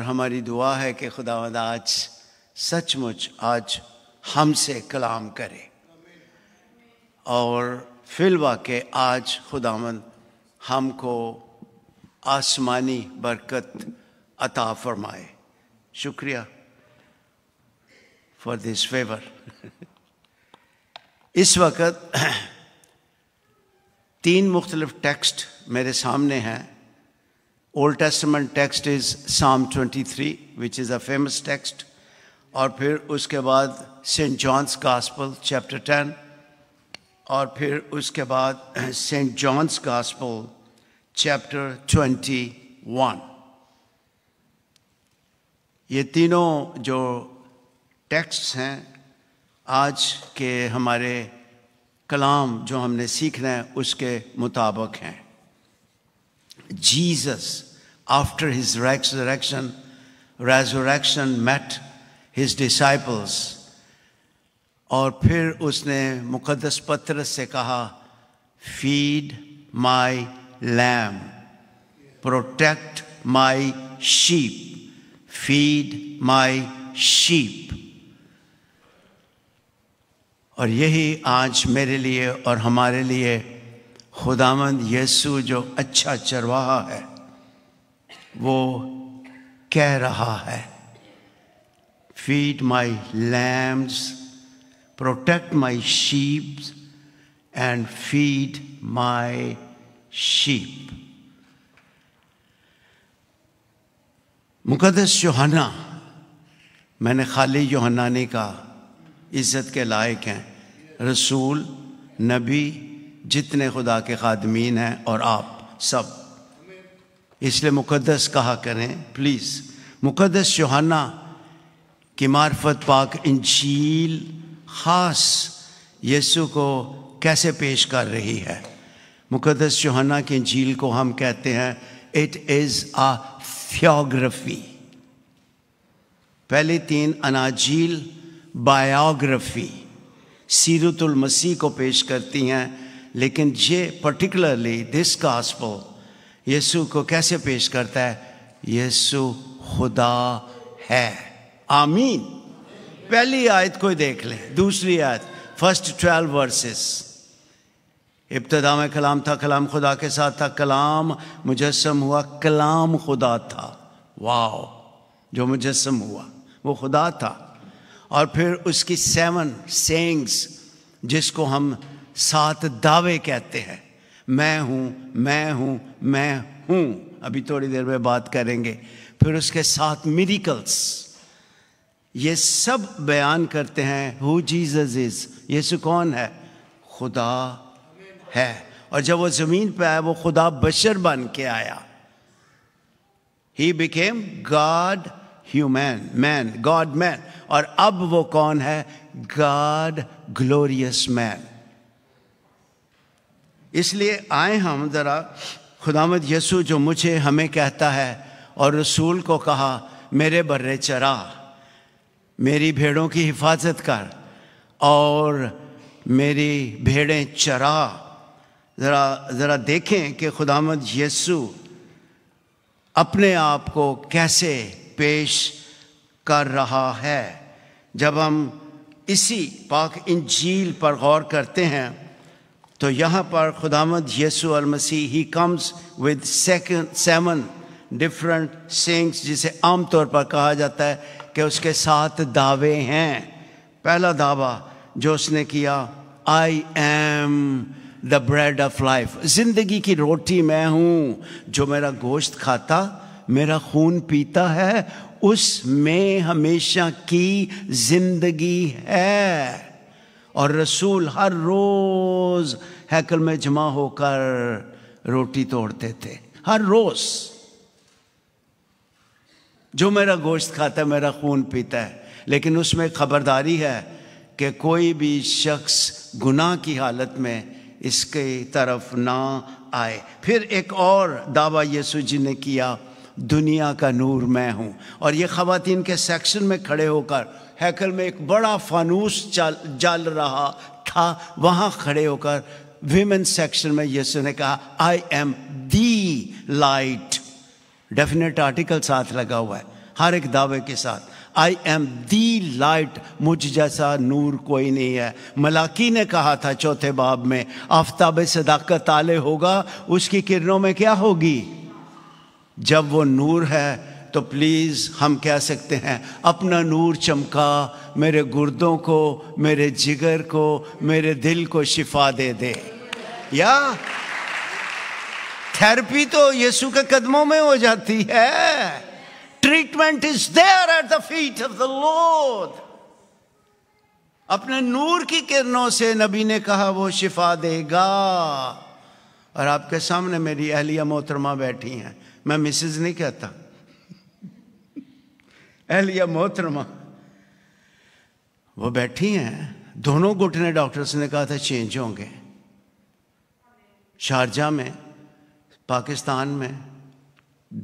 और हमारी दुआ है कि खुदावंद आज सचमुच आज हमसे कलाम करे और फिल वाक़ आज खुदावंद हमको आसमानी बरकत अता फरमाए शुक्रिया फॉर दिस फेवर इस वक्त तीन मुख्तलफ टेक्स्ट मेरे सामने हैं old testament text is Psalm 23 which is a famous text और फिर उसके बाद सेंट जॉन्स गास्पल चैप्टर 10 और फिर उसके बाद सेंट जॉन्स गास्पल चैप्टर 21 ये तीनों जो टेक्स्ट हैं आज के हमारे कलाम जो हमने सीखना है उसके मुताबिक हैं Jesus after his resurrection, resurrection met his disciples और फिर उसने मुकदस पत्र से कहा feed my lamb protect my sheep feed my sheep और यही आज मेरे लिए और हमारे लिए खुदामंद यीशु जो अच्छा चरवाहा है वो कह रहा है feed my lambs protect my sheep and feed my sheep मुकदस योहाना मैंने खाली योहाना ने कहा इज़्ज़त के लायक हैं रसूल नबी जितने खुदा के खादमीन हैं और आप सब इसलिए मुकदस कहा करें प्लीज़ मुकदस योहाना की मार्फत पाक इंजील ख़ास यसु को कैसे पेश कर रही है मुकदस योहाना की इंजील को हम कहते हैं इट इज़ आ फियोग्राफी पहले तीन अनाजील बायोग्राफी सीरतुल मसीह को पेश करती हैं लेकिन ये पर्टिकुलरली दिस कास्पल यीशु को कैसे पेश करता है यीशु खुदा है आमीन पहली आयत को देख लें दूसरी आयत फर्स्ट ट्वेल्व वर्सेस इब्तदा में कलाम था कलाम खुदा के साथ था कलाम मुजस्म हुआ कलाम खुदा था वाओ जो मुजस्म हुआ वो खुदा था और फिर उसकी सेवन सेंग्स जिसको हम सात दावे कहते हैं मैं हूँ मैं हूँ मैं हूँ अभी थोड़ी देर में बात करेंगे फिर उसके साथ मिरिकल्स ये सब बयान करते हैं हु जीजस इज यीशु कौन है खुदा है और जब वो ज़मीन पे आया वो खुदा बशर बन के आया ही became God human man God man और अब वो कौन है गॉड ग्लोरियस मैन इसलिए आए हम ज़रा खुदामद यसु जो मुझे हमें कहता है और रसूल को कहा मेरे बर्रे चरा मेरी भेड़ों की हिफाजत कर और मेरी भेड़ें चरा ज़रा ज़रा देखें कि खुदामद यसु अपने आप को कैसे पेश कर रहा है जब हम इसी पाक इंजील पर गौर करते हैं तो यहाँ पर खुदामद यसु अल मसीह he comes with second seven different things जिसे आमतौर पर कहा जाता है कि उसके सात दावे हैं पहला दावा जो उसने किया I am the bread of life जिंदगी की रोटी मैं हूँ जो मेरा गोश्त खाता मेरा खून पीता है उसमें हमेशा की जिंदगी है और रसूल हर रोज़ हैकल में जमा होकर रोटी तोड़ते थे हर रोज़ जो मेरा गोश्त खाता है मेरा खून पीता है लेकिन उसमें खबरदारी है कि कोई भी शख्स गुनाह की हालत में इसके तरफ ना आए फिर एक और दावा यीशु जी ने किया दुनिया का नूर मैं हूँ और ये ख़वान के सेक्शन में खड़े होकर हैकल में एक बड़ा फानूस चल जल रहा था वहाँ खड़े होकर विमेन सेक्शन में यीशु ने कहा I am the light definite article साथ लगा हुआ है हर एक दावे के साथ आई एम दी लाइट मुझ जैसा नूर कोई नहीं है मलाकी ने कहा था चौथे बाब में आफ्ताब सदाकत आले होगा उसकी किरणों में क्या होगी जब वो नूर है तो प्लीज़ हम कह सकते हैं अपना नूर चमका मेरे गुर्दों को मेरे जिगर को मेरे दिल को शिफा दे दे या थेरेपी तो यीशु के कदमों में हो जाती है treatment is there at the feet of the lord अपने नूर की किरणों से नबी ने कहा वो शिफा देगा और आपके सामने मेरी अहलिया मोहतरमा बैठी हैं मैं मिसेज नहीं कहता या मोहतरमा वो बैठी हैं दोनों घुटने डॉक्टर्स ने कहा था चेंज होंगे शारजा में पाकिस्तान में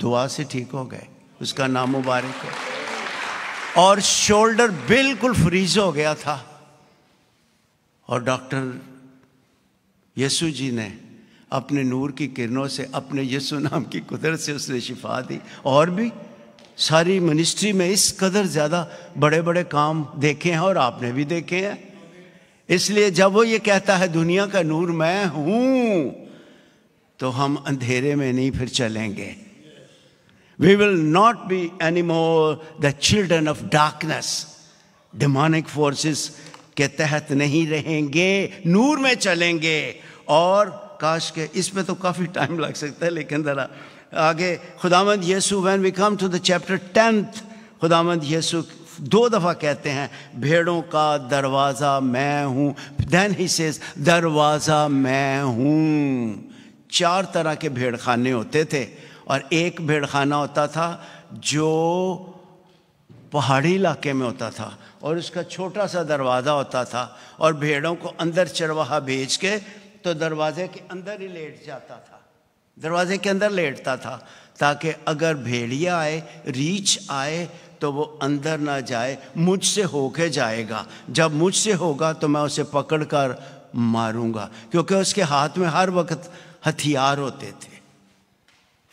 दुआ से ठीक हो गए उसका नाम मुबारक है और शोल्डर बिल्कुल फ्रीज हो गया था और डॉक्टर यसु जी ने अपने नूर की किरणों से अपने यसु नाम की कुदरत से उसने शिफा दी और भी सारी मिनिस्ट्री में इस कदर ज़्यादा बड़े बड़े काम देखे हैं और आपने भी देखे हैं इसलिए जब वो ये कहता है दुनिया का नूर मैं हूँ तो हम अंधेरे में नहीं फिर चलेंगे will not be any more the children of darkness demonic forces के तहत नहीं रहेंगे नूर में चलेंगे और आकाश के इसमें तो काफ़ी टाइम लग सकता है लेकिन ज़रा आगे खुदामंद Yesu when we come to the chapter tenth खुदामंद यसु दो दफ़ा कहते हैं भेड़ों का दरवाज़ा मैं हूँ देन ही सेज दरवाज़ा मैं हूँ चार तरह के भेड़ खाने होते थे और एक भेड़ खाना होता था जो पहाड़ी इलाके में होता था और उसका छोटा सा दरवाज़ा होता था और भेड़ों को अंदर चरवाहा भेज के तो दरवाजे के अंदर ही लेट जाता था दरवाजे के अंदर लेटता था ताकि अगर भेड़िया आए रीछ आए तो वो अंदर ना जाए मुझसे होके जाएगा जब मुझसे होगा तो मैं उसे पकड़ कर मारूंगा क्योंकि उसके हाथ में हर वक्त हथियार होते थे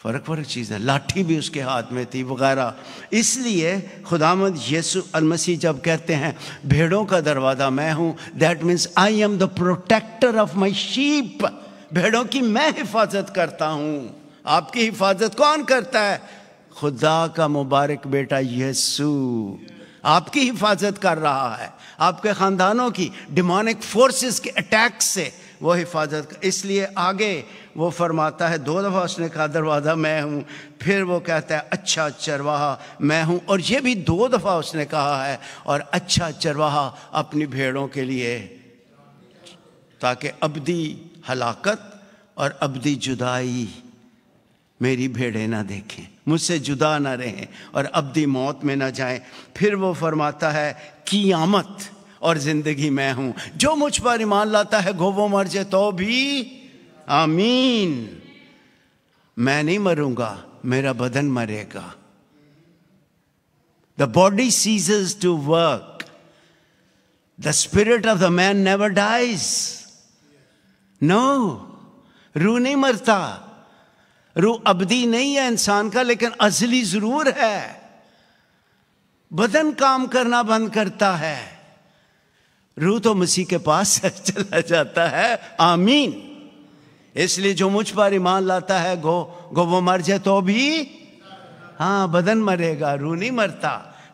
फ़र्क फ़र्क चीज़ है लाठी भी उसके हाथ में थी वगैरह इसलिए खुदामद यसु अलमसी जब कहते हैं भेड़ों का दरवाज़ा मैं हूँ that means I am the protector of my sheep भेड़ों की मैं हिफाजत करता हूँ आपकी हिफाजत कौन करता है खुदा का मुबारक बेटा यसु आपकी हिफाजत कर रहा है आपके ख़ानदानों की डिमोनिक फोर्सेस के अटैक से वो हिफाजत इसलिए आगे वो फरमाता है दो दफ़ा उसने कहा दरवाज़ा मैं हूँ फिर वो कहता है अच्छा चरवाहा मैं हूँ और ये भी दो दफ़ा उसने कहा है और अच्छा चरवाहा अपनी भेड़ों के लिए ताकि अबदी हलाकत और अबदी जुदाई मेरी भेड़ें ना देखें मुझसे जुदा ना रहें और अबदी मौत में ना जाएं फिर वो फरमाता है क़ियामत और ज़िंदगी मैं हूं जो मुझ पर ईमान लाता है गो मर जाए तो भी आमीन मैं नहीं मरूंगा मेरा बदन मरेगा the body ceases to work the spirit of the man never dies no रू नहीं मरता रू अबदी नहीं है इंसान का लेकिन असली जरूर है बदन काम करना बंद करता है रूह तो मसीह के पास चला जाता है आमीन इसलिए जो मुझ पर ईमान लाता है गो गो वो मर जाए तो भी हाँ बदन मरेगा रूह नहीं मरता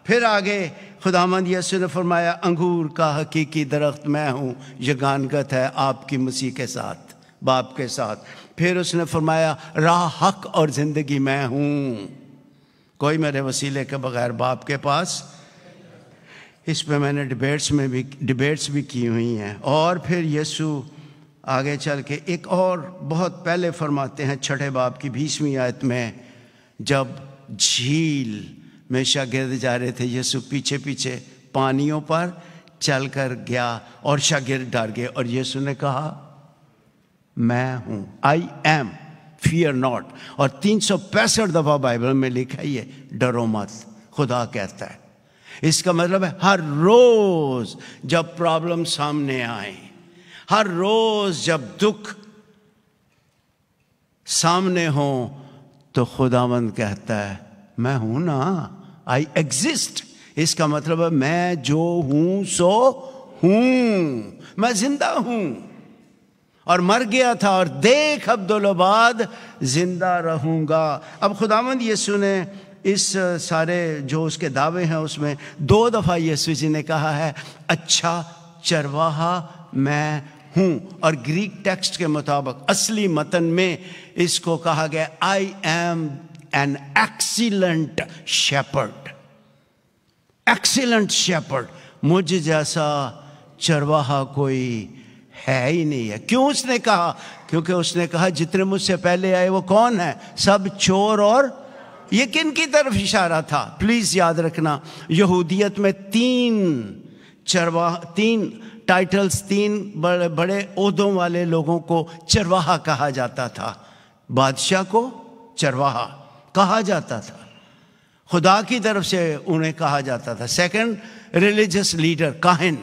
फिर आगे खुदामंद यसु ने फरमाया अंगूर का हकीकी दरख्त मैं हूँ यगानगत है आपकी मसीह के साथ बाप के साथ फिर उसने फरमाया राह हक और ज़िंदगी मैं हूँ कोई मेरे वसीले के बगैर बाप के पास इस पर मैंने डिबेट्स में भी डिबेट्स भी की हुई हैं और फिर यीशु आगे चल के एक और बहुत पहले फरमाते हैं छठे बाप की बीसवीं आयत में जब झील में शागिर्द जा रहे थे यीशु पीछे पीछे पानियों पर चल कर गया और शागिर्द डर गए और यीशु ने कहा मैं हूँ आई एम फियर नॉट और तीन सौ पैंसठ दफ़ा बाइबल में लिखा ही है डरो मत खुदा कहता है इसका मतलब है हर रोज जब प्रॉब्लम सामने आए हर रोज जब दुख सामने हो तो खुदावंद कहता है मैं हूं ना आई एग्जिस्ट इसका मतलब है मैं जो हूं सो हूं मैं जिंदा हूं और मर गया था और देख अब्दुलबाद जिंदा रहूंगा अब खुदावंद ये सुने इस सारे जो उसके दावे हैं उसमें दो दफ़ा यीशु जी ने कहा है अच्छा चरवाहा मैं हूं और ग्रीक टेक्स्ट के मुताबिक असली मतन में इसको कहा गया I am an excellent shepherd excellent shepherd मुझ जैसा चरवाहा कोई है ही नहीं है क्यों उसने कहा क्योंकि उसने कहा जितने मुझसे पहले आए वो कौन है सब चोर और ये किन की तरफ इशारा था प्लीज याद रखना यहूदियत में तीन चरवा तीन टाइटल्स तीन बड़े बड़े ओहदों वाले लोगों को चरवाहा कहा जाता था बादशाह को चरवाहा कहा जाता था खुदा की तरफ से उन्हें कहा जाता था सेकंड रिलीजियस लीडर काहिन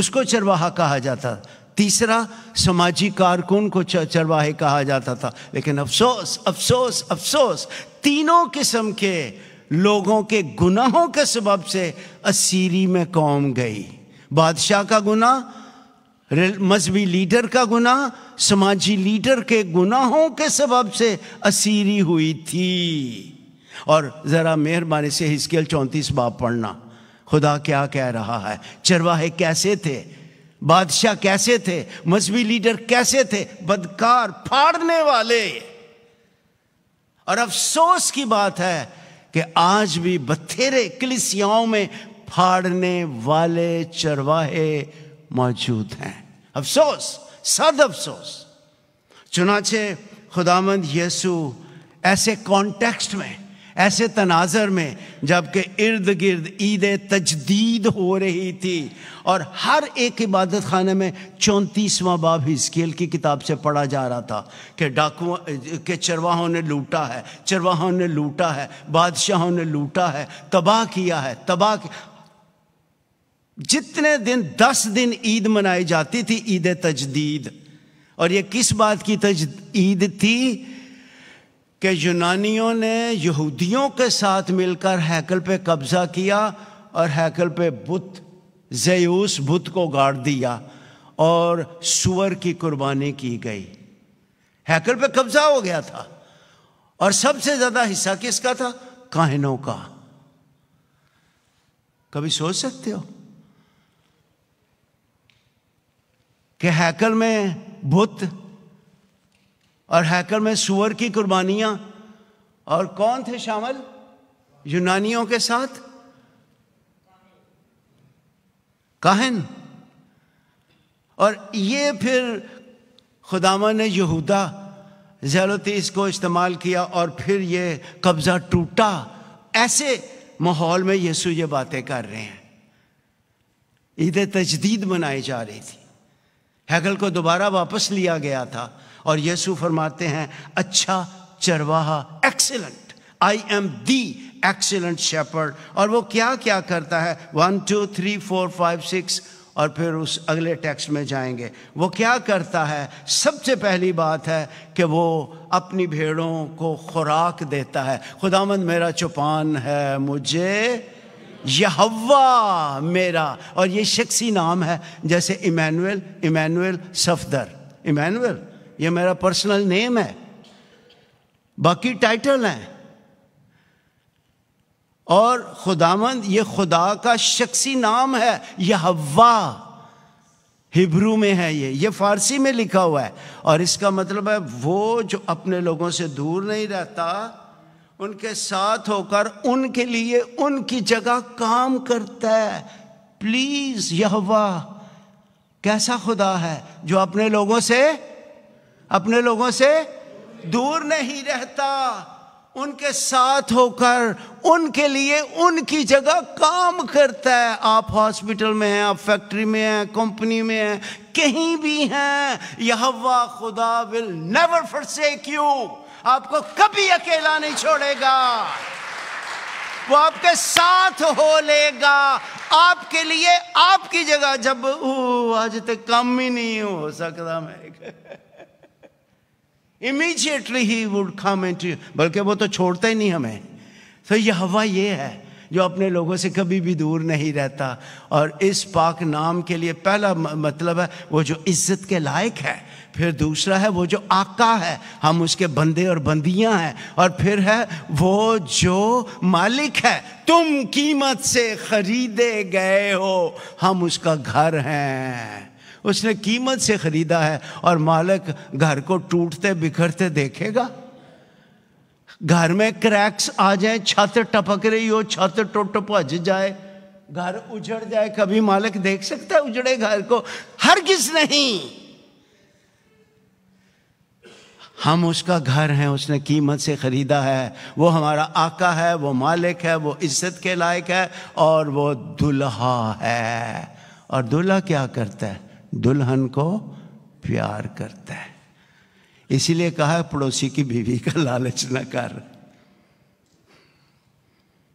उसको चरवाहा कहा जाता था तीसरा समाजी कारकुन को चरवाहे कहा जाता था लेकिन अफसोस अफसोस अफसोस तीनों किस्म के लोगों के गुनाहों के सबब से असीरी में कौम गई बादशाह का गुना मजहबी लीडर का गुना समाजी लीडर के गुनाहों के सबब से असीरी हुई थी और ज़रा मेहरबानी से हिस्केल चौंतीस बाप पढ़ना खुदा क्या कह रहा है चरवाहे कैसे थे बादशाह कैसे थे मजहबी लीडर कैसे थे बदकार फाड़ने वाले और अफसोस की बात है कि आज भी बथेरे कलिसियाओं में फाड़ने वाले चरवाहे मौजूद हैं अफसोस सद अफसोस चुनाचे खुदामंद यीशु ऐसे कॉन्टेक्स्ट में ऐसे तनाजर में जबकि इर्द गिर्द ईद तजदीद हो रही थी और हर एक इबादत खाने में चौंतीसवां बाब हिस्केल की किताब से पढ़ा जा रहा था कि डाकुओं के चरवाहों ने लूटा है चरवाहों ने लूटा है बादशाहों ने लूटा है तबाह किया है तबाह कि... जितने दिन दस दिन ईद मनाई जाती थी ईद तजदीद और ये किस बात की तज ईद थी कि यूनानियों ने यहूदियों के साथ मिलकर हैकल पे कब्जा किया और हैकल पे बुत जयूस बुत को गाड़ दिया और सुअर की कुर्बानी की गई हैकल पे कब्जा हो गया था और सबसे ज्यादा हिस्सा किसका था काहिनों का कभी सोच सकते हो कि हैकल में बुत और हैकर में सुअर की कुर्बानियां और कौन थे शामिल यूनानियों के साथ काहन और ये फिर खुदामा ने यहूदा जैलतीस को इस्तेमाल किया और फिर ये कब्ज़ा टूटा ऐसे माहौल में यीशु ये बातें कर रहे हैं ईद तजदीद मनाई जा रही थी हैकल को दोबारा वापस लिया गया था और यीशु फरमाते हैं अच्छा चरवाहा excellent I am the excellent shepherd और वो क्या क्या करता है one two three four five six और फिर उस अगले टेक्स्ट में जाएंगे वो क्या करता है सबसे पहली बात है कि वो अपनी भेड़ों को खुराक देता है खुदामंद मेरा चुपान है मुझे यहवा मेरा और ये शख्सी नाम है जैसे इमैनुअल इमैनुअल सफदर इमैनुअल ये मेरा पर्सनल नेम है बाकी टाइटल हैं और खुदामंद ये खुदा का शख्सी नाम है यह हवा हिब्रू में है ये ये फारसी में लिखा हुआ है और इसका मतलब है वो जो अपने लोगों से दूर नहीं रहता उनके साथ होकर उनके लिए उनकी जगह काम करता है प्लीज़ यह कैसा खुदा है जो अपने लोगों से अपने लोगों से दूर नहीं रहता उनके साथ होकर उनके लिए उनकी जगह काम करता है आप हॉस्पिटल में हैं आप फैक्ट्री में हैं कंपनी में हैं कहीं भी हैं यहवा खुदा विल नेवर सेक यू आपको कभी अकेला नहीं छोड़ेगा वो आपके साथ हो लेगा आपके लिए आपकी जगह जब आज तक कम ही नहीं हो सकता मैं immediately he would come and to बल्कि वो तो छोड़ते ही नहीं हमें तो so, हवा ये है जो अपने लोगों से कभी भी दूर नहीं रहता और इस पाक नाम के लिए पहला मतलब है वो जो इज्जत के लायक है फिर दूसरा है वो जो आका है हम उसके बंदे और बंदियां हैं और फिर है वो जो मालिक है तुम कीमत से खरीदे गए हो हम उसका घर हैं उसने कीमत से खरीदा है और मालिक घर को टूटते बिखरते देखेगा घर में क्रैक्स आ जाए छत टपक रही हो छत टोट भज जाए घर उजड़ जाए कभी मालिक देख सकता है उजड़े घर को हर किस नहीं हम उसका घर हैं उसने कीमत से ख़रीदा है वो हमारा आका है वो मालिक है वो इज्जत के लायक है और वो दुल्हा है और दुल्हा क्या करता है दुल्हन को प्यार करता है इसीलिए कहा पड़ोसी की बीवी का लालच न कर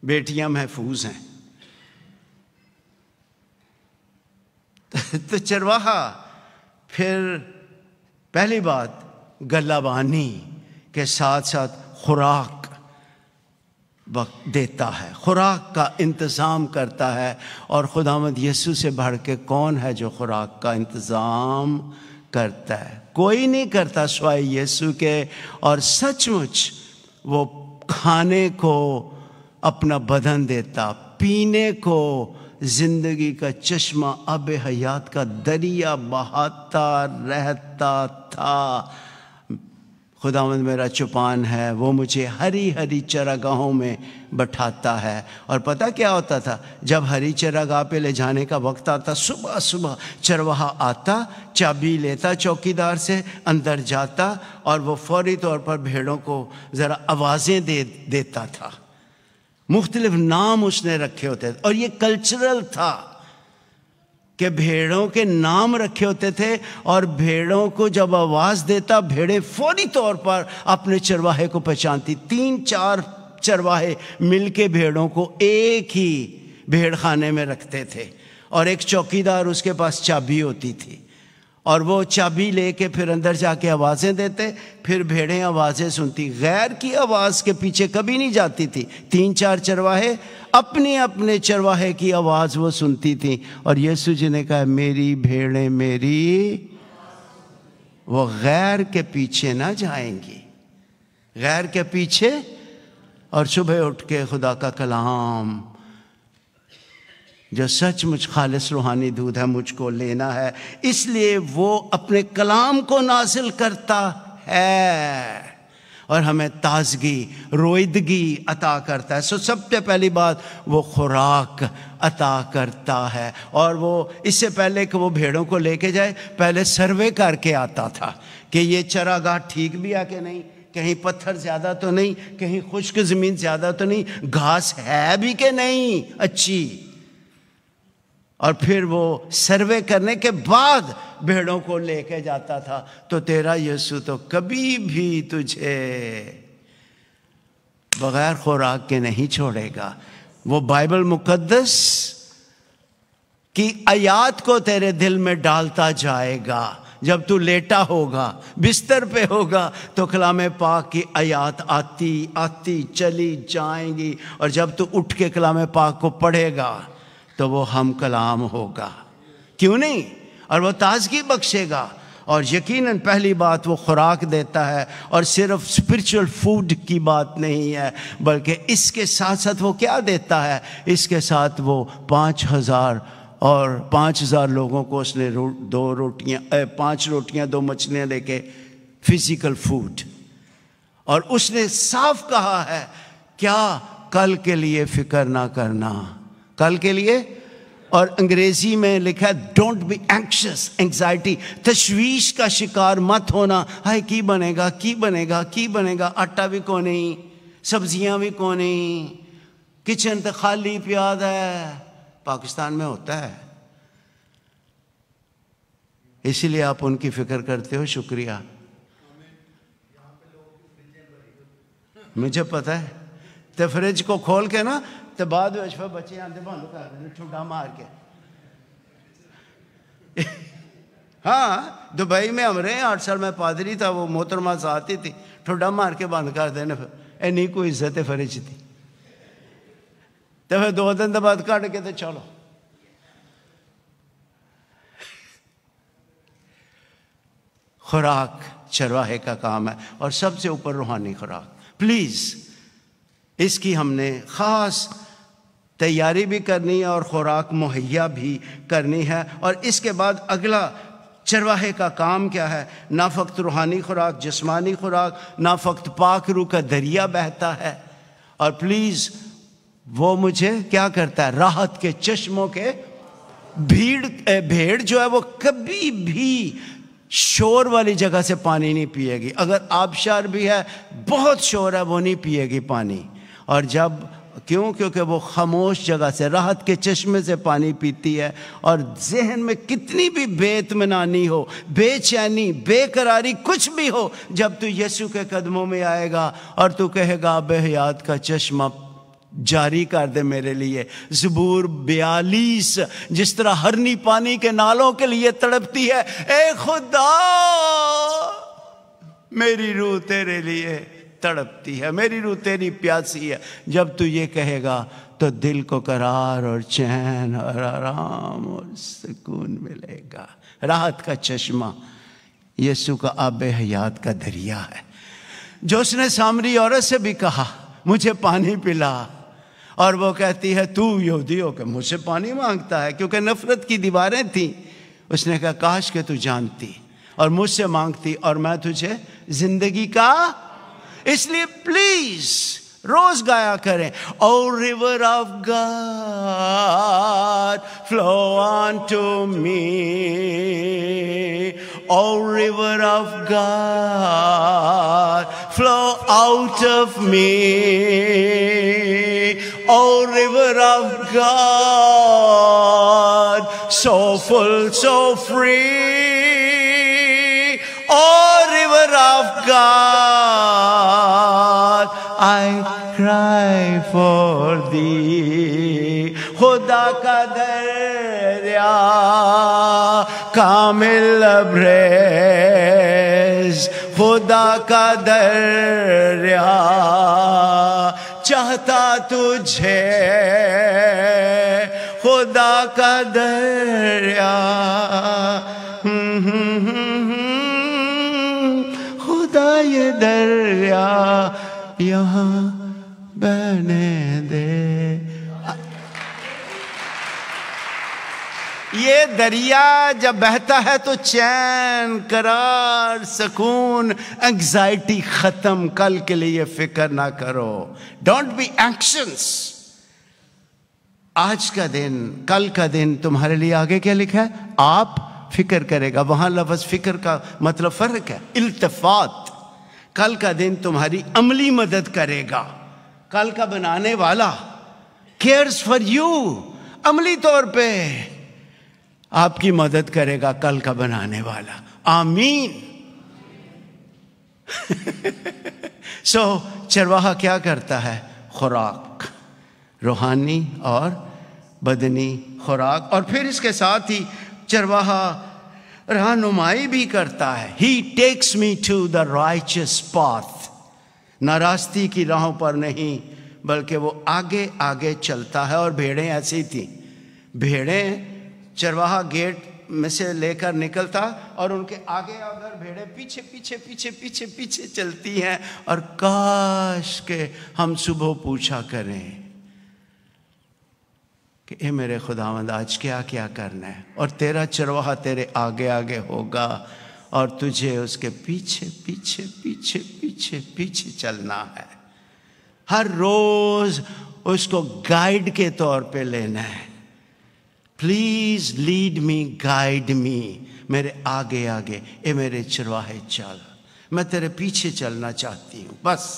बेटियां महफूज हैं तो चरवाहा फिर पहली बात गलाबानी के साथ साथ खुराक वक्त देता है ख़ुराक का इंतज़ाम करता है और खुदामद यसु से बढ़ के कौन है जो खुराक का इंतज़ाम करता है कोई नहीं करता स्वाय यसु के और सचमुच वो खाने को अपना बदन देता पीने को ज़िंदगी का चश्मा अब हयात का दरिया बहाता रहता था खुदावंद मेरा चुपान है वो मुझे हरी हरी चरागाहों में बैठाता है और पता क्या होता था जब हरी चरागाह पे ले जाने का वक्त आता सुबह सुबह चरवाहा आता चाबी लेता चौकीदार से अंदर जाता और वो फौरी तौर पर भेड़ों को ज़रा आवाज़ें दे देता था मुख्तलिफ नाम उसने रखे होते थे और ये कल्चरल था कि भेड़ों के नाम रखे होते थे और भेड़ों को जब आवाज़ देता भेड़े फौरी तौर पर अपने चरवाहे को पहचानती तीन चार चरवाहे मिलके भेड़ों को एक ही भेड़खाने में रखते थे और एक चौकीदार उसके पास चाबी होती थी और वो चाबी लेके फिर अंदर जाके आवाज़ें देते फिर भेड़ें आवाज़ें सुनती गैर की आवाज़ के पीछे कभी नहीं जाती थी तीन चार चरवाहे अपने अपने चरवाहे की आवाज़ वो सुनती थी और यीशु जी ने कहा मेरी भेड़ें मेरी वो गैर के पीछे ना जाएंगी गैर के पीछे और सुबह उठ के खुदा का कलाम जो सचमुच खालिस रूहानी दूध है मुझको लेना है इसलिए वो अपने कलाम को नासिल करता है और हमें ताजगी रोइदगी अता करता है सो सबसे पहली बात वो खुराक अता करता है और वो इससे पहले कि वो भेड़ों को लेके जाए पहले सर्वे करके आता था कि ये चरागाह ठीक भी है कि नहीं कहीं पत्थर ज़्यादा तो नहीं कहीं खुश्क ज़मीन ज़्यादा तो नहीं घास है भी कि नहीं अच्छी और फिर वो सर्वे करने के बाद भेड़ों को लेके जाता था तो तेरा यीशु तो कभी भी तुझे बगैर खुराक के नहीं छोड़ेगा वो बाइबल मुकद्दस की आयात को तेरे दिल में डालता जाएगा जब तू लेटा होगा बिस्तर पे होगा तो कलाम पाक की आयात आती आती चली जाएंगी और जब तू उठ के कलाम पाक को पढ़ेगा तो वो हम कलाम होगा क्यों नहीं और वो ताजगी बख्शेगा और यकीनन पहली बात वो खुराक देता है और सिर्फ स्पिरिचुअल फूड की बात नहीं है बल्कि इसके साथ साथ वो क्या देता है इसके साथ वो पाँच हज़ार और पाँच हज़ार लोगों को उसने रो, दो रोटियाँ पाँच रोटियाँ दो मछलियाँ लेके फिज़िकल फूड और उसने साफ कहा है क्या कल के लिए फ़िक्र ना करना कल के लिए और अंग्रेजी में लिखा है डोंट बी एंक्शस एंग्जाइटी तशवीश का शिकार मत होना हाय की बनेगा की बनेगा की बनेगा आटा भी कौन नहीं सब्जियां भी कौन ही किचन तो खाली प्याद है पाकिस्तान में होता है इसीलिए आप उनकी फिक्र करते हो शुक्रिया मुझे पता है तो फ्रिज को खोल के ना तो बाद बच्चे आते बंद कर देने ठुडा मार के हाँ दुबई में हम रहे आठ साल में पादरी था वो मोहतरमा से आती थी ठुडा मार के बंद कर देने फिर इन्हीं को इज्जत फ्रिज थी तो फिर दो दिन बाद कट के तो चलो खुराक चरवाहे का काम है और सबसे ऊपर रूहानी खुराक प्लीज़ इसकी हमने ख़ास तैयारी भी करनी है और ख़ुराक मुहैया भी करनी है और इसके बाद अगला चरवाहे का काम क्या है ना फ़क्त रूहानी खुराक जिस्मानी खुराक ना फ़क्त पाक रू का दरिया बहता है और प्लीज़ वो मुझे क्या करता है राहत के चश्मों के भीड़ भेड़ जो है वो कभी भी शोर वाली जगह से पानी नहीं पिएगी अगर आबशार भी है बहुत शोर है वो नहीं पिएगी पानी और जब क्यों क्योंकि वो खामोश जगह से राहत के चश्मे से पानी पीती है और जहन में कितनी भी बेतमनानी हो बेचैनी बेकरारी कुछ भी हो जब तू यीशु के कदमों में आएगा और तू कहेगा बेहयात का चश्मा जारी कर दे मेरे लिए जबूर बयालीस जिस तरह हरनी पानी के नालों के लिए तड़पती है ए खुदा मेरी रूह तेरे लिए तड़पती है मेरी रूह तेरी प्यासी है जब तू ये कहेगा तो दिल को करार और चैन और आराम और सुकून मिलेगा राहत का चश्मा यीशु का आब हयात का दरिया है जो उसने सामरी औरत से भी कहा मुझे पानी पिला और वो कहती है तू यहूदी होकर मुझसे पानी मांगता है क्योंकि नफरत की दीवारें थी उसने कहा काश के तू जानती और मुझसे मांगती और मैं तुझे जिंदगी का इसलिए प्लीज रोज गाया करें O river of God flow on to me O river of God flow out of me O river of God so full so free O river of God I cry for thee Khuda ka darya Kamil abrez Khuda ka darya Chahta tujhe खुदा का दरिया Khuda ye darya. यहाँ बहने दे ये दरिया जब बहता है तो चैन करार सुकून एंग्जाइटी ख़त्म कल के लिए फिक्र ना करो डोंट बी एक्शंस आज का दिन कल का दिन तुम्हारे लिए आगे क्या लिखा है आप फिक्र करेगा वहां लफ्ज़ फिक्र का मतलब फ़र्क है इल्तफात कल का दिन तुम्हारी अमली मदद करेगा कल का बनाने वाला केयर्स फॉर यू अमली तौर पे आपकी मदद करेगा कल का बनाने वाला आमीन सो so, चरवाहा क्या करता है खुराक रूहानी और बदनी खुराक और फिर इसके साथ ही चरवाहा रहनुमाई भी करता है he takes me to the righteous path ना रास्ती की राहों पर नहीं बल्कि वो आगे आगे चलता है और भेड़ें ऐसी थी भेड़ें चरवाहा गेट में से लेकर निकलता और उनके आगे अगर भेड़े पीछे पीछे पीछे पीछे पीछे चलती हैं और काश के हम सुबह पूछा करें कि ए मेरे खुदावंद आज क्या क्या करना है और तेरा चरवाहा तेरे आगे आगे होगा और तुझे उसके पीछे पीछे पीछे पीछे पीछे चलना है हर रोज उसको गाइड के तौर पे लेना है please lead me guide me मेरे आगे आगे ए मेरे चरवाहे चल मैं तेरे पीछे चलना चाहती हूँ बस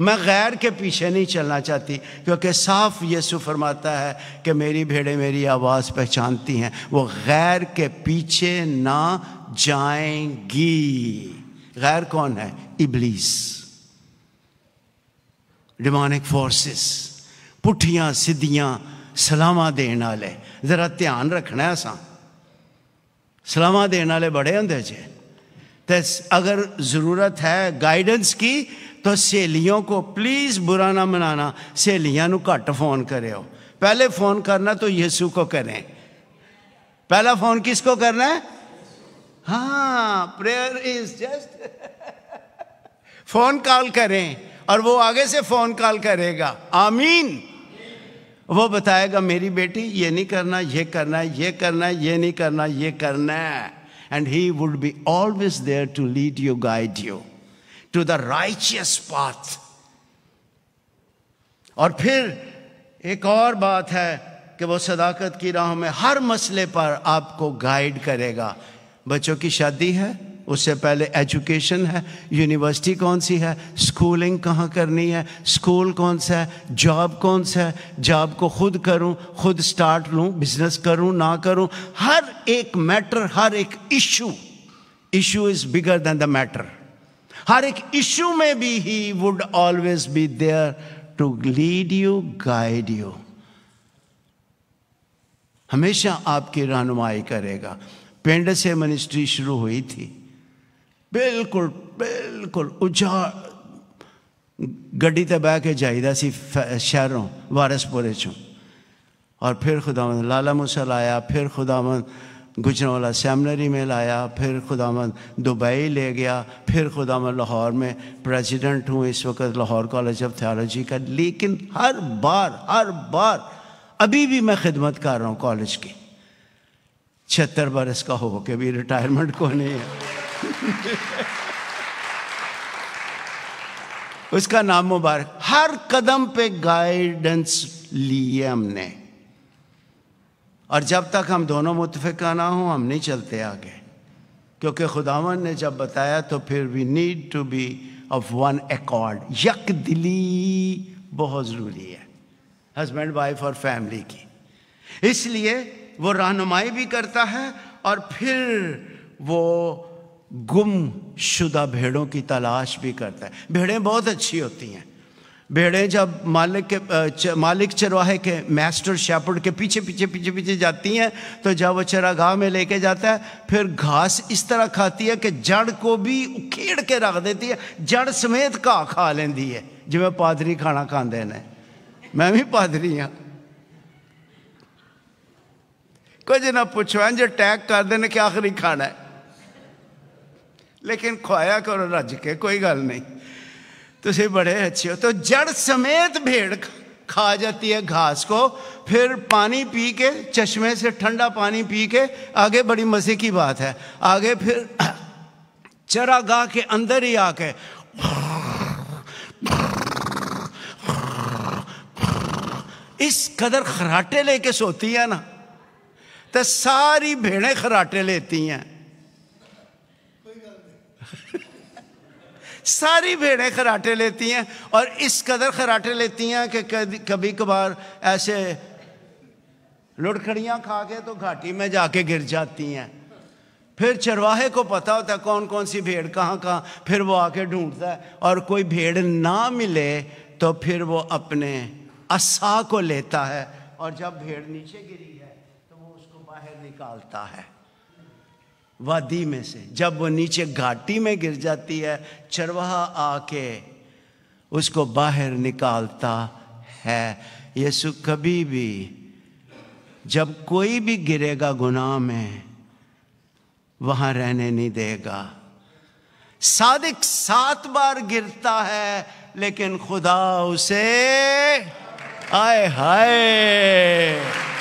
मैं गैर के पीछे नहीं चलना चाहती क्योंकि साफ यीशु फरमाता है कि मेरी भेड़े मेरी आवाज़ पहचानती हैं वो गैर के पीछे ना जाएंगी गैर कौन है इबलीस डिमानिक फोर्सेस पुठियां सिद्धियां सलामा देने वाले ज़रा ध्यान रखना है असा सलामा देने वाले बड़े होंगे जे तो अगर ज़रूरत है गाइडेंस की तो सहेलियों को प्लीज़ बुरा ना मनाना सहेलियां घट फोन करो पहले फ़ोन करना तो यीशु को करें पहला फ़ोन किसको करना है हाँ prayer is just phone call करें और वो आगे से फ़ोन कॉल करेगा आमीन वो बताएगा मेरी बेटी ये नहीं करना ये करना है ये करना है ये नहीं करना ये करना है and he would be always there to lead you guide you to the righteous path और फिर एक और बात है कि वो सदाकत की राह में हर मसले पर आपको गाइड करेगा बच्चों की शादी है उससे पहले एजुकेशन है यूनिवर्सिटी कौन सी है स्कूलिंग कहाँ करनी है स्कूल कौन सा है जॉब कौन सा है जॉब को खुद करूँ खुद स्टार्ट लूँ बिजनेस करूँ ना करूँ हर एक मैटर हर एक issue issue is bigger than the matter हर एक इश्यू में भी he would always be there to lead you guide you हमेशा आपकी रहनुमाई करेगा पेंड से मिनिस्ट्री शुरू हुई थी बिल्कुल बिल्कुल उजाड़ गड्डी ते के जाइदा सी शहरों वारसपुरे चो और फिर खुदावंद लाला मुसल आया फिर खुदावंद गुजरावाला सेमनरी में लाया फिर खुदामद दुबई ले गया फिर मद लाहौर में प्रेसिडेंट हूँ इस वक्त लाहौर कॉलेज ऑफ थियोलॉजी का लेकिन हर बार हर बार अभी भी मैं खिदमत कर रहा हूँ कॉलेज की छिहत्तर बरस का हो के भी रिटायरमेंट को नहीं है उसका नाम मुबारक हर कदम पे गाइडेंस लिए हमने और जब तक हम दोनों मुतफ़ा ना हों हम नहीं चलते आगे क्योंकि खुदावन ने जब बताया तो फिर we need to be of one accord यक दिली बहुत ज़रूरी है हस्बैंड वाइफ और फैमिली की इसलिए वो रहनुमाई भी करता है और फिर वो गुम शुदा भेड़ों की तलाश भी करता है भेड़ें बहुत अच्छी होती हैं भेड़ें जब मालिक के मालिक चरवाहे के मास्टर शेपर्ड के पीछे पीछे पीछे पीछे जाती हैं तो जब वो चरागाह में लेके जाता है फिर घास इस तरह खाती है कि जड़ को भी उखेड़ के रख देती है जड़ समेत घा खा लेंदी है जिमें पादरी खाना खाते हैं मैं भी पादरी हाँ कुछ ना है जो अटैक कर देने के आखिरी खाना है लेकिन खुआया करो रज के कोई गल नहीं तुझे बड़े अच्छे हो तो जड़ समेत भेड़ खा जाती है घास को फिर पानी पी के चश्मे से ठंडा पानी पी के आगे बड़ी मज़े की बात है आगे फिर चरागाह के अंदर ही आके इस कदर खराटे लेके सोती है ना तो सारी भेड़ें खराटे लेती हैं सारी भेड़ें खराटे लेती हैं और इस कदर खराटे लेती हैं कि कभी कभार ऐसे लुड़खड़ियाँ खा के तो घाटी में जाके गिर जाती हैं फिर चरवाहे को पता होता है कौन कौन सी भेड़ कहाँ कहाँ फिर वो आके ढूंढता है और कोई भेड़ ना मिले तो फिर वो अपने असा को लेता है और जब भेड़ नीचे गिरी है तो वो उसको बाहर निकालता है वादी में से जब वो नीचे घाटी में गिर जाती है चरवाहा आके उसको बाहर निकालता है यीशु कभी भी जब कोई भी गिरेगा गुनाह में वहाँ रहने नहीं देगा सादिक सात बार गिरता है लेकिन खुदा उसे आए हाय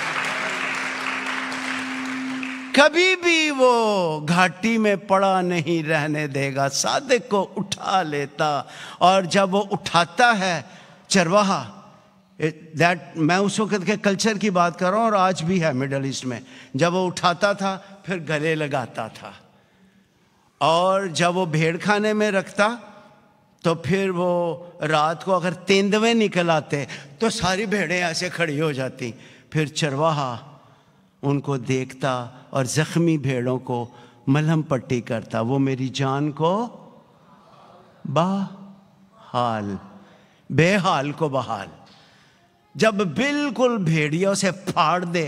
कभी भी वो घाटी में पड़ा नहीं रहने देगा सादिक को उठा लेता और जब वो उठाता है चरवाहा दैट मैं उस वक्त के कल्चर की बात कर रहा हूँ और आज भी है मिडल ईस्ट में जब वो उठाता था फिर गले लगाता था और जब वो भेड़ खाने में रखता तो फिर वो रात को अगर तेंदवे निकल आते तो सारी भेड़ें ऐसे खड़ी हो जाती फिर चरवाहा उनको देखता और ज़ख्मी भेड़ों को मलहम पट्टी करता वो मेरी जान को बहाल बेहाल को बहाल जब बिल्कुल भेड़ियों से फाड़ दे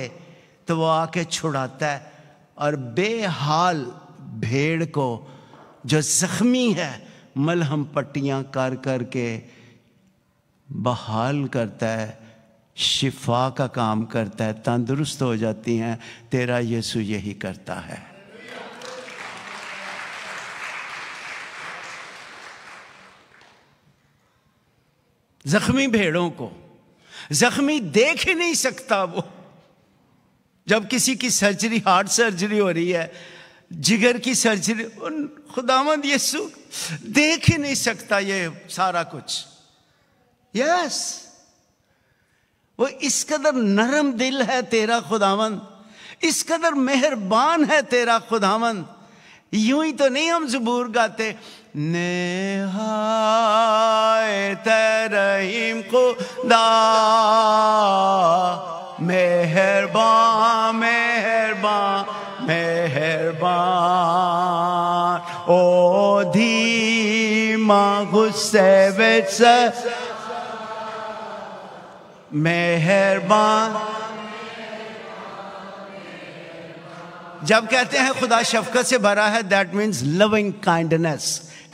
तो वो आके छुड़ाता है और बेहाल भेड़ को जो जख्मी है मलहम पट्टियां कर कर के बहाल करता है शिफा का काम करता है तंदुरुस्त हो जाती हैं तेरा यीशु यही करता है जख्मी भेड़ों को जख्मी देख ही नहीं सकता वो जब किसी की सर्जरी हार्ट सर्जरी हो रही है जिगर की सर्जरी उन खुदामंद यीशु देख ही नहीं सकता ये सारा कुछ यस yes. वो इस कदर नरम दिल है तेरा खुदावन इस कदर मेहरबान है तेरा खुदावन यूं ही तो नहीं हम जबूर गाते नेहाय तरहीम खुदा मेहरबान मेहरबान मेहरबान ओ धीमा गुस्से विच मेहरबान जब कहते हैं खुदा शफकत से भरा है दैट मीन्स लविंग काइंडनेस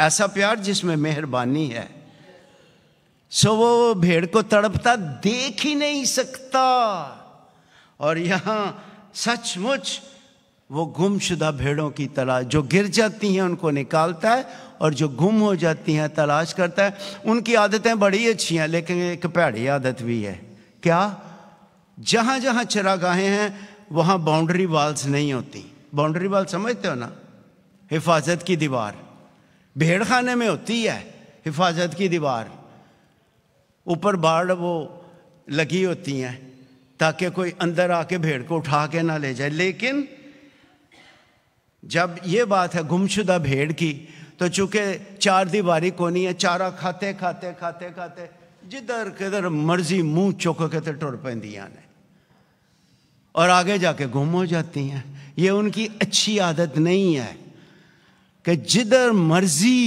ऐसा प्यार जिसमें मेहरबानी है सो वो भेड़ को तड़पता देख ही नहीं सकता और यहां सचमुच वो गुमशुदा भेड़ों की तरह जो गिर जाती हैं उनको निकालता है और जो गुम हो जाती हैं तलाश करता है उनकी आदतें बड़ी अच्छी हैं लेकिन एक भैड़ी आदत भी है क्या जहाँ जहाँ चरागाहें हैं वहाँ बाउंड्री वाल्स नहीं होती बाउंड्री वाल समझते हो ना हिफाजत की दीवार भेड़ खाने में होती है हिफाजत की दीवार ऊपर बाढ़ वो लगी होती हैं ताकि कोई अंदर आके भेड़ को उठा के ना ले जाए लेकिन जब ये बात है गुमशुदा भेड़ की तो चूंकि चार दीवारी कोनी है चारा खाते खाते खाते खाते जिधर किधर मर्जी मुंह चुक के तो टुर पेंदिया ने और आगे जाके गुम हो जाती हैं ये उनकी अच्छी आदत नहीं है कि जिधर मर्जी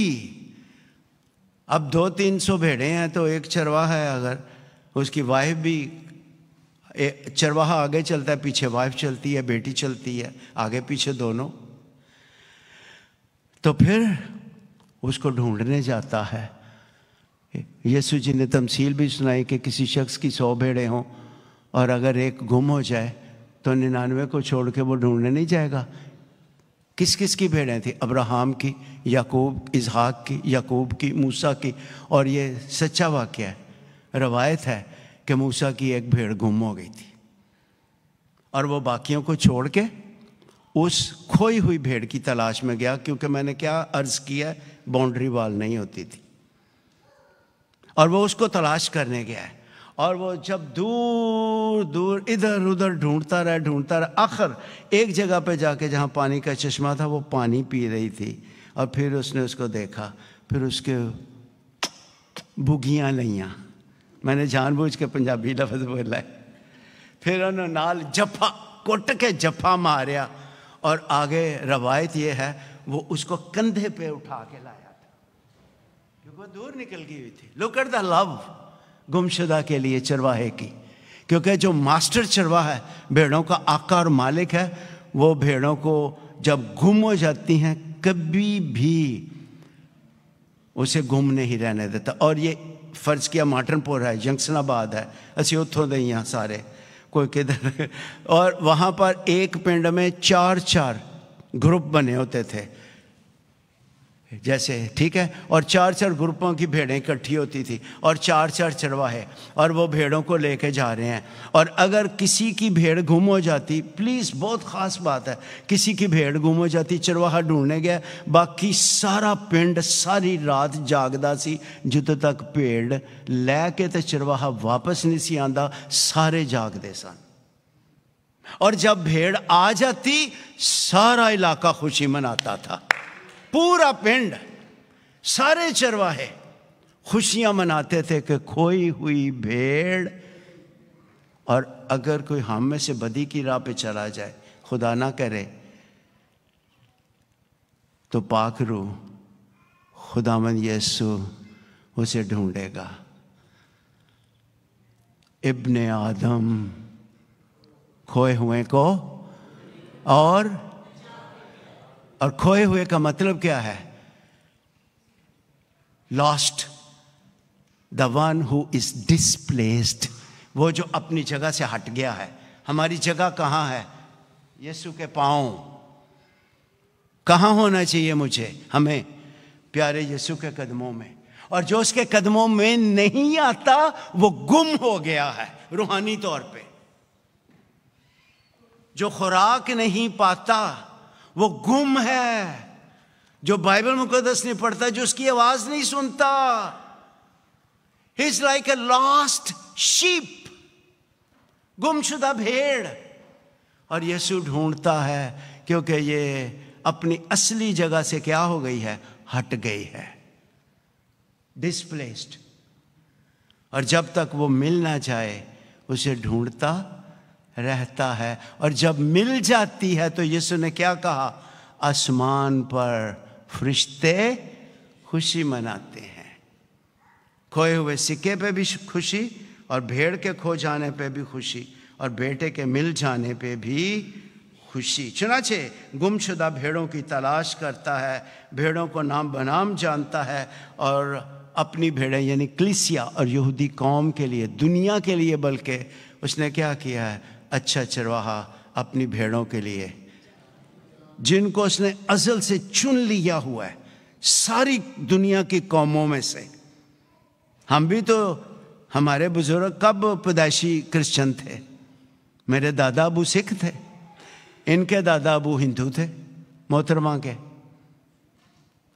अब दो तीन सौ भेड़े हैं तो एक चरवाहा है अगर उसकी वाइफ भी चरवाहा आगे चलता है पीछे वाइफ चलती है बेटी चलती है आगे पीछे दोनों तो फिर उसको ढूंढने जाता है यीशु जी ने तमसील भी सुनाई कि किसी शख्स की सौ भेड़े हों और अगर एक गुम हो जाए तो निन्यानवे को छोड़ के वो ढूंढने नहीं जाएगा किस किस की भेड़ें थी अब्राहम की याकूब इजहाक़ की याकूब की मूसा की और ये सच्चा वाक्य है रवायत है कि मूसा की एक भेड़ गुम हो गई थी और वो बाकियों को छोड़ के उस खोई हुई भेड़ की तलाश में गया क्योंकि मैंने क्या अर्ज किया बाउंड्री वॉल नहीं होती थी और वो उसको तलाश करने गया है और वो जब दूर दूर इधर उधर ढूंढता रहा ढूंढता रहा आखिर एक जगह पे जाके जहाँ पानी का चश्मा था वो पानी पी रही थी और फिर उसने उसको देखा फिर उसके बुगियाँ लिया मैंने जानबूझ के पंजाबी लफ्ज बोला है फिर उन्होंने नाल जफा कुट के जफा मारिया और आगे रवायत यह है वो उसको कंधे पे उठा के लाया था क्योंकि वो दूर निकल गई हुई थी लुक एट द लव गुमशुदा के लिए चरवाहे की क्योंकि जो मास्टर चरवा है भेड़ों का आका और मालिक है वो भेड़ों को जब गुम हो जाती हैं कभी भी उसे गुम नहीं रहने देता और ये फर्ज किया माटनपुर है जंक्शनाबाद है असं उतों दें सारे कोई किधर और वहाँ पर एक पिंड में चार चार ग्रुप बने होते थे जैसे ठीक है और चार चार ग्रुपों की भेड़ें इकट्ठी होती थी और चार चार चरवाहे और वो भेड़ों को लेके जा रहे हैं और अगर किसी की भेड़ गुम हो जाती प्लीज़ बहुत ख़ास बात है किसी की भेड़ गुम हो जाती चरवाहा ढूंढने गया बाकी सारा पिंड सारी रात जागदा सी जित तक भेड़ लैके तो चरवाहा वापस नहीं सी आता सारे जागते सन और जब भेड़ आ जाती सारा इलाका खुशी मनाता था पूरा पिंड सारे चरवाहे खुशियां मनाते थे कि खोई हुई भेड़ और अगर कोई हम में से बदी की राह पे चला जाए खुदा ना करे तो पाक रू खुदामन यसु उसे ढूंढेगा इब्ने आदम खोए हुए को और और खोए हुए का मतलब क्या है lost the one who is displaced वो जो अपनी जगह से हट गया है हमारी जगह कहाँ है यीशु के पाँव कहाँ होना चाहिए मुझे हमें प्यारे यीशु के कदमों में और जो उसके कदमों में नहीं आता वो गुम हो गया है रूहानी तौर पे जो खुराक नहीं पाता वो गुम है जो बाइबल मुकदस नहीं पढ़ता जो उसकी आवाज नहीं सुनता is like a lost sheep गुमशुदा भेड़ और यीशु ढूंढता है क्योंकि ये अपनी असली जगह से क्या हो गई है हट गई है डिस्प्लेस्ड और जब तक वो मिलना चाहे उसे ढूंढता रहता है और जब मिल जाती है तो यीशु ने क्या कहा आसमान पर फरिश्ते खुशी मनाते हैं खोए हुए सिक्के पे भी खुशी और भेड़ के खो जाने पे भी खुशी और बेटे के मिल जाने पे भी खुशी चुनाचे गुमशुदा भेड़ों की तलाश करता है भेड़ों को नाम बनाम जानता है और अपनी भेड़ें यानी क्लिसिया और यहूदी कौम के लिए दुनिया के लिए बल्कि उसने क्या किया है अच्छा चरवाहा अपनी भेड़ों के लिए जिनको उसने असल से चुन लिया हुआ है सारी दुनिया की कौमों में से हम भी तो हमारे बुजुर्ग कब पदाशी क्रिश्चन थे मेरे दादा अबू सिख थे इनके दादा अबू हिंदू थे मोहतरमा के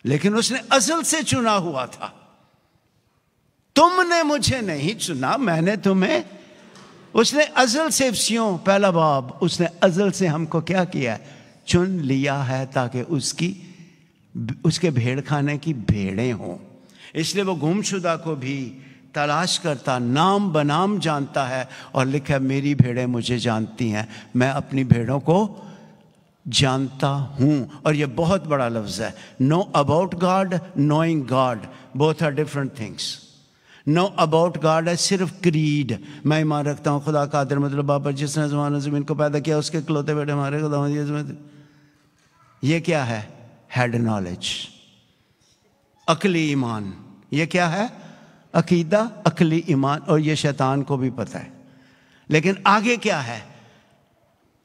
लेकिन उसने असल से चुना हुआ था तुमने मुझे नहीं चुना मैंने तुम्हें उसने अजल से सियों पहला बाब उसने अजल से हमको क्या किया है चुन लिया है ताकि उसकी उसके भेड़ खाने की भेड़ें हों इसलिए वो गुमशुदा को भी तलाश करता नाम बनाम जानता है और लिखा मेरी भेड़ें मुझे जानती हैं मैं अपनी भेड़ों को जानता हूँ और ये बहुत बड़ा लफ्ज़ है know about God knowing God both are different things know about God है सिर्फ क्रीड मैं ईमान रखता हूँ खुदा आदर मतलब बाबा जिसने जमान जमीन को पैदा किया उसके खिलौते बेटे हमारे खुदा ये क्या है हेड नॉलेज अकली ईमान ये क्या है अकीदा अकली ईमान और ये शैतान को भी पता है लेकिन आगे क्या है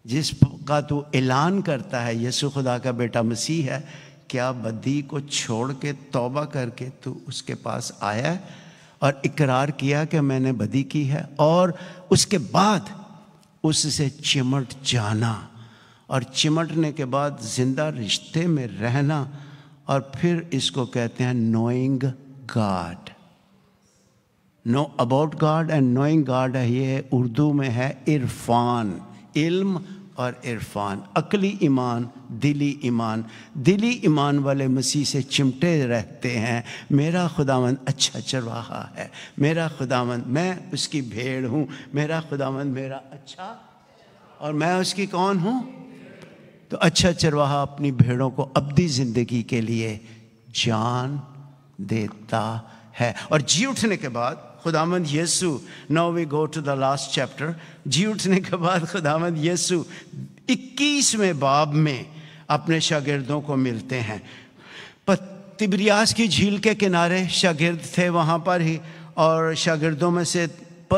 जिसका तू ऐलान करता है यसु खुदा का बेटा मसीह है क्या बदी को छोड़ के तोबा करके तू उसके पास आया है और इकरार किया कि मैंने बदी की है और उसके बाद उससे चिमट जाना और चिमटने के बाद जिंदा रिश्ते में रहना और फिर इसको कहते हैं knowing God know about God and knowing God है ये उर्दू में है इरफान इल्म और इरफान अकली ईमान दिली ईमान दिली ईमान वाले मसीह से चिमटे रहते हैं मेरा खुदावंद अच्छा चरवाहा है मेरा खुदावंद मैं उसकी भेड़ हूँ मेरा खुदावंद मेरा अच्छा और मैं उसकी कौन हूँ तो अच्छा चरवाहा अपनी भेड़ों को अबदी ज़िंदगी के लिए जान देता है और जी उठने के बाद खुदामंद Yeshu now we go to the last chapter जी उठने के बाद खुदामंद यसु 21वें बाब में अपने शागिर्दों को मिलते हैं तिबरियास की झील के किनारे शागिर्द थे वहाँ पर ही और शागिर्दों में से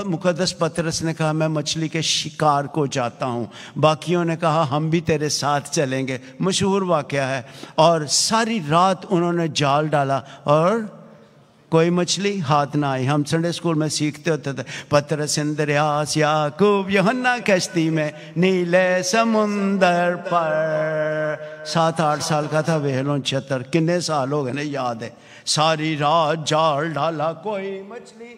मुकदस पतरस ने कहा मैं मछली के शिकार को जाता हूँ बाकियों ने कहा हम भी तेरे साथ चलेंगे मशहूर वाक़ है और सारी रात उन्होंने जाल डाला और कोई मछली हाथ ना आई हम संडे स्कूल में सीखते होते थे पत्रस इंद्रयास याकूब यहन्ना कश्ती में नीले समुंदर पर सात आठ साल का था वेहलों छतर कितने साल हो गए ना याद है सारी रात जाल डाला कोई मछली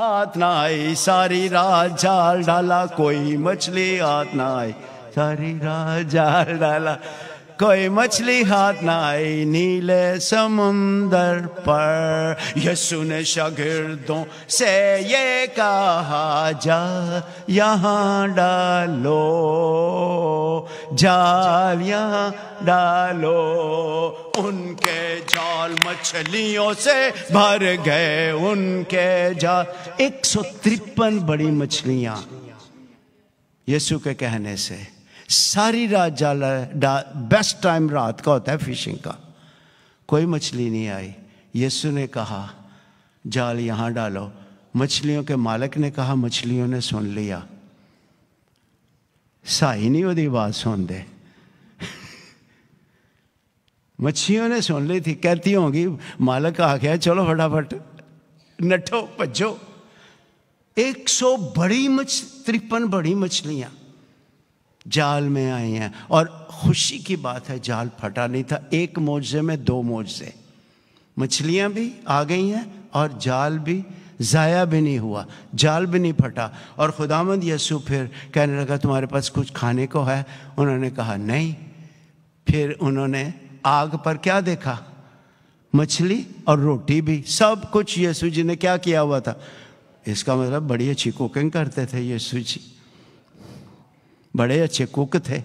हाथ ना आई सारी रात जाल डाला कोई मछली हाथ ना आई सारी रात जाल डाला कोई मछली हाथ ना आई नीले समुंदर पर यसु ने शागिर्दों से ये कहा जा यहाँ डालो जाल यहाँ डालो उनके जाल मछलियों से भर गए उनके जाल एक सौ तिरपन बड़ी मछलियां यीशु के कहने से सारी रात जाल बेस्ट टाइम रात का होता है फिशिंग का कोई मछली नहीं आई यीशु ने कहा जाल यहाँ डालो मछलियों के मालिक ने कहा मछलियों ने सुन लिया साई नहीं वो बात सुन दे मछलियों ने सुन ली थी कहती होंगी मालक आ गया चलो फटाफट नठो भजो एक सौ बड़ी मछ त्रिपन बड़ी मछलियां जाल में आए हैं और खुशी की बात है जाल फटा नहीं था एक मोजे में दो मोजे मछलियाँ भी आ गई हैं और जाल भी ज़ाया भी नहीं हुआ जाल भी नहीं फटा और खुदामंद यसु फिर कहने लगा तुम्हारे पास कुछ खाने को है उन्होंने कहा नहीं फिर उन्होंने आग पर क्या देखा मछली और रोटी भी सब कुछ यसु जी ने क्या किया हुआ था इसका मतलब बड़ी अच्छी कुकिंग करते थे यसु जी बड़े अच्छे कुक थे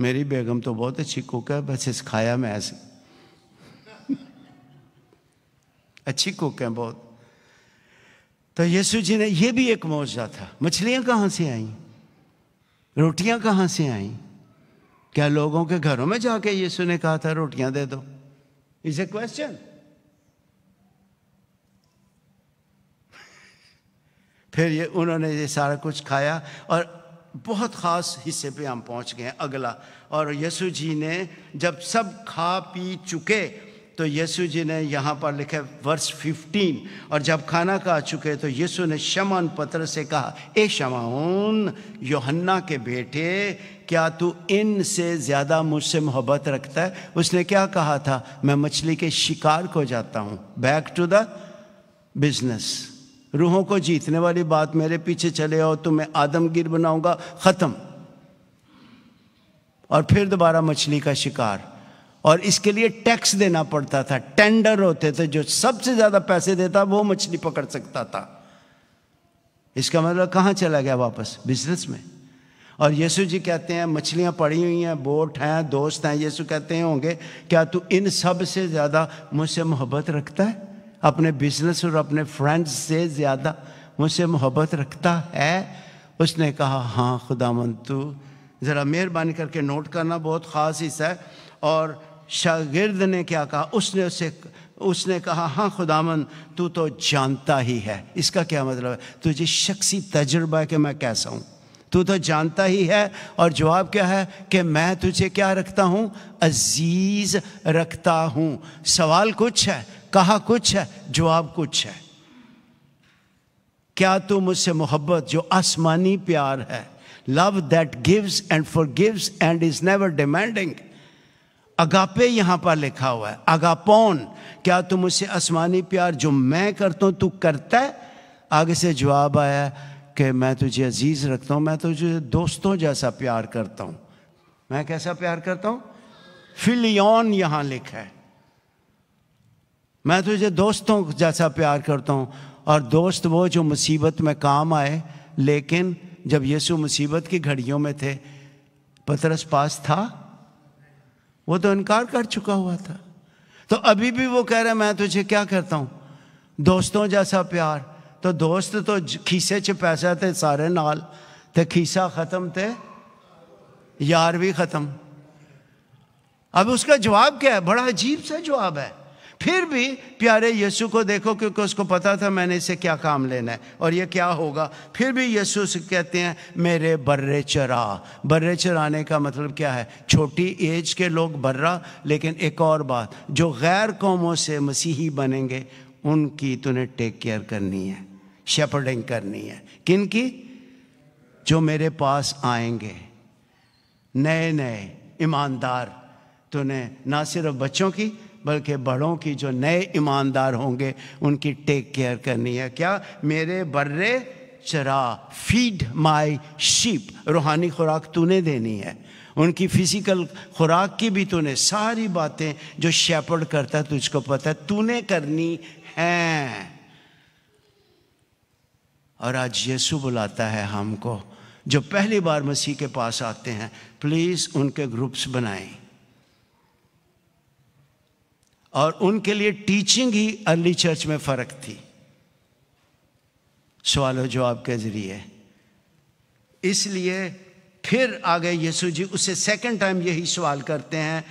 मेरी बेगम तो बहुत अच्छी कुक है बस सिखाया मैं ऐसे अच्छी कुक है बहुत तो यीशु जी ने यह भी एक मोजा था मछलियाँ कहाँ से आई रोटियाँ कहाँ से आई क्या लोगों के घरों में जाके यीशु ने कहा था रोटियां दे दो इज ए क्वेश्चन फिर ये उन्होंने ये सारा कुछ खाया और बहुत ख़ास हिस्से पे हम पहुंच गए अगला और यसु जी ने जब सब खा पी चुके तो यसु जी ने यहाँ पर लिखा वर्ष 15 और जब खाना खा चुके तो यसु ने शमन पत्र से कहा ए शमाउन योहन्ना के बेटे क्या तू इन से ज़्यादा मुझसे मोहब्बत रखता है उसने क्या कहा था मैं मछली के शिकार को जाता हूँ बैक टू द बिजनेस रूहों को जीतने वाली बात मेरे पीछे चले आओ तो मैं आदमगिर बनाऊंगा ख़त्म और फिर दोबारा मछली का शिकार और इसके लिए टैक्स देना पड़ता था टेंडर होते थे जो सबसे ज़्यादा पैसे देता वो मछली पकड़ सकता था इसका मतलब कहाँ चला गया वापस बिजनेस में और यीशु जी कहते हैं मछलियाँ पड़ी हुई हैं बोट हैं दोस्त हैं यीशु कहते हैं होंगे क्या तू इन सब से ज़्यादा मुझसे मोहब्बत रखता है अपने बिजनेस और अपने फ्रेंड्स से ज़्यादा मुझसे मोहब्बत रखता है उसने कहा हाँ खुदा तू ज़रा मेहरबानी करके नोट करना बहुत ख़ास हिस्सा है और शागिर्द ने क्या कहा उसने उसे उसने कहा हाँ खुदामन तू तो जानता ही है इसका क्या मतलब है तुझे शख्सी तजुर्बा है कि मैं कैसा हूँ तू तो जानता ही है और जवाब क्या है कि मैं तुझे क्या रखता हूँ अजीज़ रखता हूँ सवाल कुछ है कहा कुछ है जवाब कुछ है क्या तुम मुझसे मोहब्बत जो आसमानी प्यार है love that gives and forgives and is never demanding agape यहां पर लिखा हुआ है अगापोन क्या तुम मुझसे आसमानी प्यार जो मैं करता हूं तू करता है आगे से जवाब आया कि मैं तुझे अजीज रखता हूं मैं तुझे दोस्तों जैसा प्यार करता हूं मैं कैसा प्यार करता हूं फिलियन यहां लिखा है मैं तुझे दोस्तों जैसा प्यार करता हूँ और दोस्त वो जो मुसीबत में काम आए लेकिन जब यीशु मुसीबत की घड़ियों में थे पतरस पास था वो तो इनकार कर चुका हुआ था तो अभी भी वो कह रहा मैं तुझे क्या करता हूँ दोस्तों जैसा प्यार तो दोस्त तो खीसे च पैसा थे सारे नाल थे खीसा ख़त्म थे यार भी ख़त्म अब उसका जवाब क्या है बड़ा अजीब सा जवाब है फिर भी प्यारे यीशु को देखो क्योंकि उसको पता था मैंने इसे क्या काम लेना है और ये क्या होगा फिर भी यीशु से कहते हैं मेरे बर्रे चरा बर्रे चराने का मतलब क्या है छोटी एज के लोग बर्रा लेकिन एक और बात जो गैर कौमों से मसीही बनेंगे उनकी तूने टेक केयर करनी है शेपर्डिंग करनी है किन की जो मेरे पास आएंगे नए नए ईमानदार तूने ना सिर्फ बच्चों की बल्कि बड़ों की जो नए ईमानदार होंगे उनकी टेक केयर करनी है क्या मेरे बर्रे चरा फीड माई शीप रूहानी खुराक तूने देनी है उनकी फिजिकल खुराक की भी तूने सारी बातें जो शेपर्ड करता है तुझको पता है तूने करनी है और आज यीशु बुलाता है हमको जो पहली बार मसीह के पास आते हैं प्लीज़ उनके ग्रुप्स बनाएं और उनके लिए टीचिंग ही अर्ली चर्च में फ़र्क थी सवाल और जवाब के जरिए इसलिए फिर आ गए यीशु जी उसे सेकंड टाइम यही सवाल करते हैं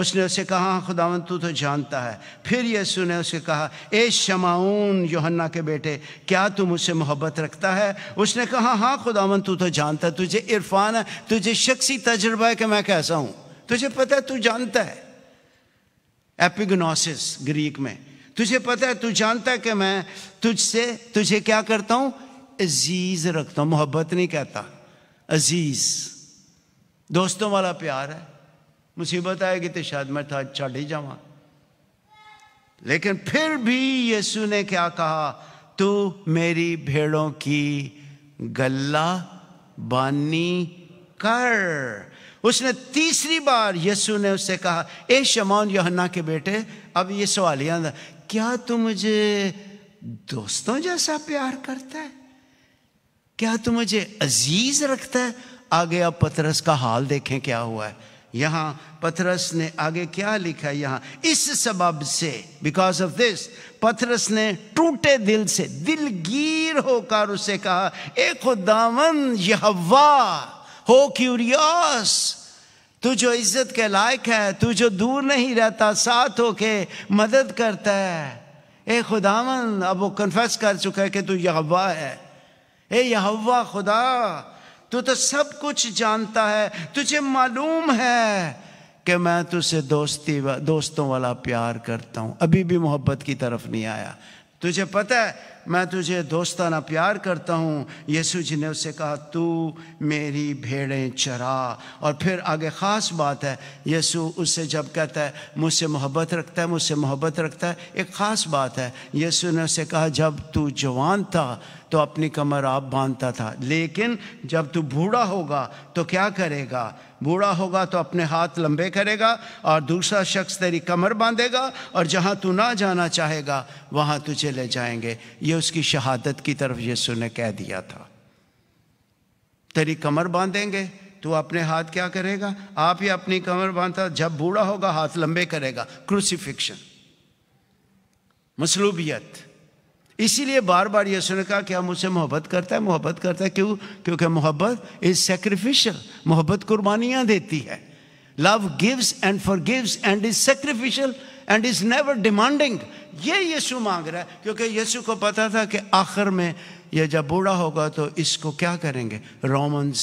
उसने उसे कहा हाँ, खुदावंत तू तो जानता है फिर यीशु ने उसे कहा ए शमाउन योहन्ना के बेटे क्या तू मुझसे मोहब्बत रखता है उसने कहा हाँ खुदावंत तू तो जानता है तुझे इरफान है तुझे शख्सी तजुर्बा है कि मैं कैसा हूँ तुझे पता है तू जानता है एपिग्नोसिस ग्रीक में तुझे पता है तू जानता है कि मैं तुझसे तुझे क्या करता हूं अजीज रखता हूं मोहब्बत नहीं कहता अजीज दोस्तों वाला प्यार है मुसीबत आएगी तो शायद मैं था छड़ ही जावा लेकिन फिर भी यीशु ने क्या कहा तू मेरी भेड़ों की गल्ला बानी कर उसने तीसरी बार यीशु ने उससे कहा ए शमौन योहन्ना के बेटे अब ये सवाल याद क्या तू मुझे दोस्तों जैसा प्यार करता है क्या तू मुझे अजीज रखता है आगे अब पतरस का हाल देखें क्या हुआ है यहां पथरस ने आगे क्या लिखा है यहां इस सबब से बिकॉज ऑफ दिस पथरस ने टूटे दिल से दिलगीर होकर उसे कहा एक खुदावन यहवा हो क्यूरियस तू जो इज्जत के लायक है तू जो दूर नहीं रहता साथ होके मदद करता है ए खुदावन अब वो कन्फेस कर चुका है कि तू यहवा है ए यहवा खुदा तू तो सब कुछ जानता है तुझे मालूम है कि मैं तुझसे दोस्ती वा, दोस्तों वाला प्यार करता हूँ अभी भी मोहब्बत की तरफ नहीं आया तुझे पता है मैं तुझे दोस्ताना प्यार करता हूँ यीशु जी ने उससे कहा तू मेरी भेड़ें चरा और फिर आगे ख़ास बात है यीशु उससे जब कहता है मुझसे मोहब्बत रखता है मुझसे मोहब्बत रखता है एक ख़ास बात है यीशु ने उससे कहा जब तू जवान था तो अपनी कमर आप बांधता था लेकिन जब तू बूढ़ा होगा तो क्या करेगा बूढ़ा होगा तो अपने हाथ लंबे करेगा और दूसरा शख्स तेरी कमर बांधेगा और जहां तू ना जाना चाहेगा वहां तू चले जाएंगे ये उसकी शहादत की तरफ यीशु ने कह दिया था तेरी कमर बांधेंगे तो अपने हाथ क्या करेगा आप ही अपनी कमर बांधता जब बूढ़ा होगा हाथ लंबे करेगा क्रूसीफिक्शन मसलूबियत इसीलिए बार बार यीशु ने कहा कि हम उसे मोहब्बत करता है मोहब्बत करता है क्यों क्योंकि मोहब्बत इज सेक्रीफिशल मोहब्बत कुर्बानियाँ देती है love gives and forgives and is sacrificial and is never demanding ये यीशु मांग रहा है क्योंकि यीशु को पता था कि आखिर में ये जब बूढ़ा होगा तो इसको क्या करेंगे रोमन्स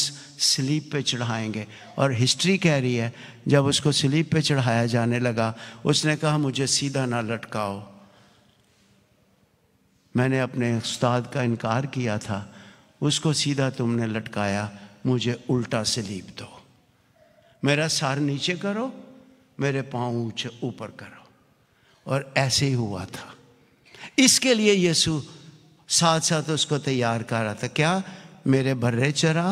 स्लीप पे चढ़ाएंगे और हिस्ट्री कह रही है जब उसको स्लीप पे चढ़ाया जाने लगा उसने कहा मुझे सीधा ना लटकाओ मैंने अपने उस्ताद का इनकार किया था उसको सीधा तुमने लटकाया मुझे उल्टा सलीब दो मेरा सार नीचे करो मेरे पाँव ऊंचे ऊपर करो और ऐसे ही हुआ था इसके लिए यीशु साथ साथ उसको तैयार कर रहा था क्या मेरे भर्रे चरा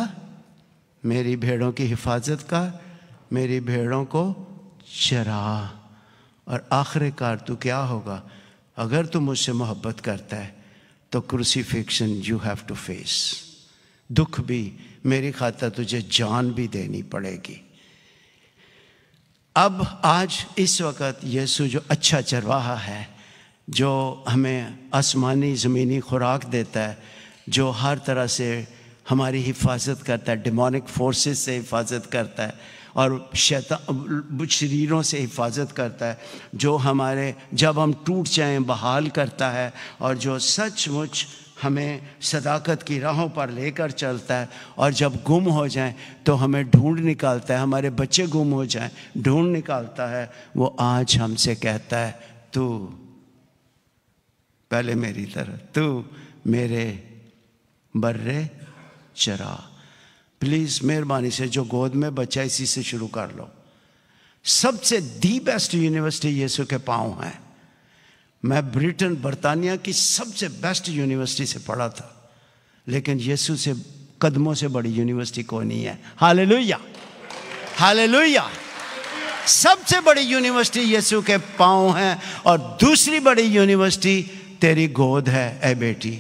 मेरी भेड़ों की हिफाजत कर मेरी भेड़ों को चरा और आखिरकार तो क्या होगा अगर तू मुझसे मोहब्बत करता है तो crucifixion you have to face दुख भी मेरी खाता तुझे जान भी देनी पड़ेगी अब आज इस वक्त यीशु जो अच्छा चरवाहा है जो हमें आसमानी ज़मीनी खुराक देता है जो हर तरह से हमारी हिफाजत करता है डिमोनिक फोर्सेस से हिफाजत करता है और शैतान शरीरों से हिफाजत करता है जो हमारे जब हम टूट जाएं बहाल करता है और जो सचमुच हमें सदाकत की राहों पर लेकर चलता है और जब गुम हो जाए तो हमें ढूंढ निकालता है हमारे बच्चे गुम हो जाएं ढूंढ निकालता है वो आज हमसे कहता है तू पहले मेरी तरह तू मेरे बर्रे चरा प्लीज़ मेहरबानी से जो गोद में बच्चा इसी से शुरू कर लो सबसे दी बेस्ट यूनिवर्सिटी यीशु के पाँव हैं मैं ब्रिटेन बर्तानिया की सबसे बेस्ट यूनिवर्सिटी से पढ़ा था लेकिन यीशु से कदमों से बड़ी यूनिवर्सिटी कोई नहीं है हाले लोहिया हाले लोहिया सबसे बड़ी यूनिवर्सिटी यीशु के पाँव हैं और दूसरी बड़ी यूनिवर्सिटी तेरी गोद है ए बेटी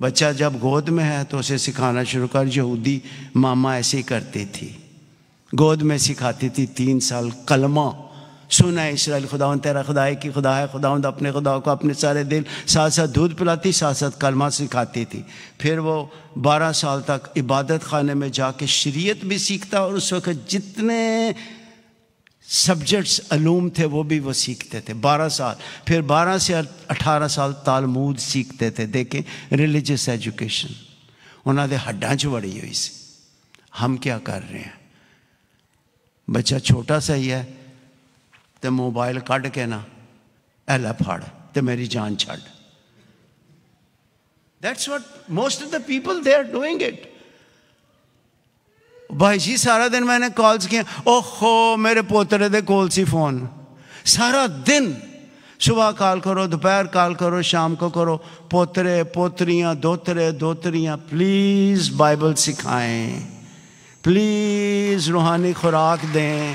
बच्चा जब गोद में है तो उसे सिखाना शुरू कर यहूदी मामा ऐसे ही करती थी गोद में सिखाती थी तीन साल कलमा सुना इसराइल खुदा तेरा खुदा की खुदा है खुदा अपने खुदा को अपने सारे दिल साथ साथ दूध पिलाती साथ साथ कलमा सिखाती थी फिर वो बारह साल तक इबादत खाने में जाके शरीयत भी सीखता और उस वक्त जितने सब्जेक्ट्स अलूम थे वो भी वो सीखते थे 12 साल फिर 12 से 18 साल तालमूद सीखते थे देखें रिलीजियस एजुकेशन उन्होंने हड्डा च बड़ी हुई सी हम क्या कर रहे हैं बच्चा छोटा सा ही है तो मोबाइल कट के ना एला फाड़ तो मेरी जान that's what what most of the people they are doing it भाई जी सारा दिन मैंने कॉल्स किए ओहो मेरे पोतरे दे कोल सी फोन सारा दिन सुबह कॉल करो दोपहर कॉल करो शाम को करो पोतरे पोतरियाँ दोतरे दोतरियाँ प्लीज़ बाइबल सिखाएं प्लीज़ रूहानी खुराक दें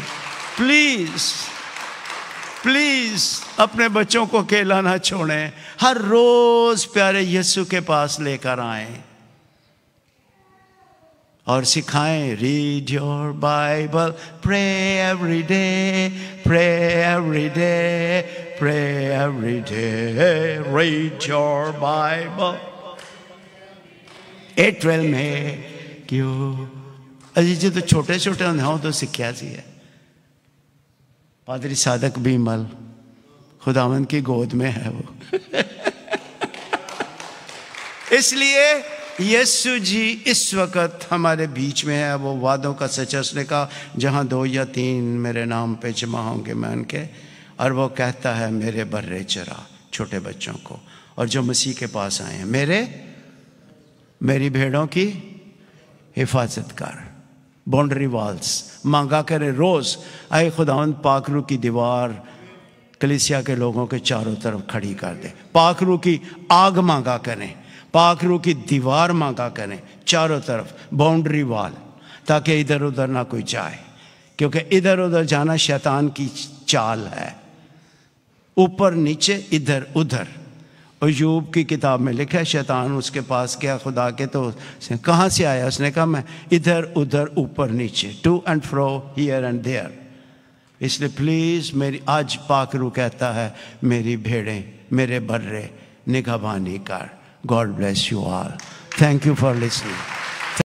प्लीज़ प्लीज़ अपने बच्चों को अकेला ना छोड़ें हर रोज़ प्यारे यीशु के पास लेकर आएं और सिखाएं read your Bible pray every day pray every day pray every day read your Bible a twelve में क्यों अजी जी तो छोटे छोटे होंगे तो सिक्ख्या सी है पादरी साधक भी मल खुदावन की गोद में है वो इसलिए यीशु जी इस वक्त हमारे बीच में है वो वादों का सचसने का जहाँ दो या तीन मेरे नाम पे जमा होंगे मैं उनके और वो कहता है मेरे बर्रे चरा छोटे बच्चों को और जो मसीह के पास आए हैं मेरे मेरी भेड़ों की हिफाजत कर बाउंड्री वाल्स मांगा करे रोज़ आए खुदावंद पाखरू की दीवार कलिसिया के लोगों के चारों तरफ खड़ी कर दे पाखरू की आग मांगा करें पाखरू की दीवार मांगा करें चारों तरफ बाउंड्री वाल ताकि इधर उधर ना कोई जाए क्योंकि इधर उधर जाना शैतान की चाल है ऊपर नीचे इधर उधर अयूब की किताब में लिखा है शैतान उसके पास गया खुदा के तो उसने कहाँ से आया उसने कहा मैं इधर उधर ऊपर नीचे to and fro here and there इसलिए प्लीज़ मेरी आज पाखरू कहता है मेरी भेड़ें मेरे बर्रे निगाहबानी कर God bless you all. Thank you for listening.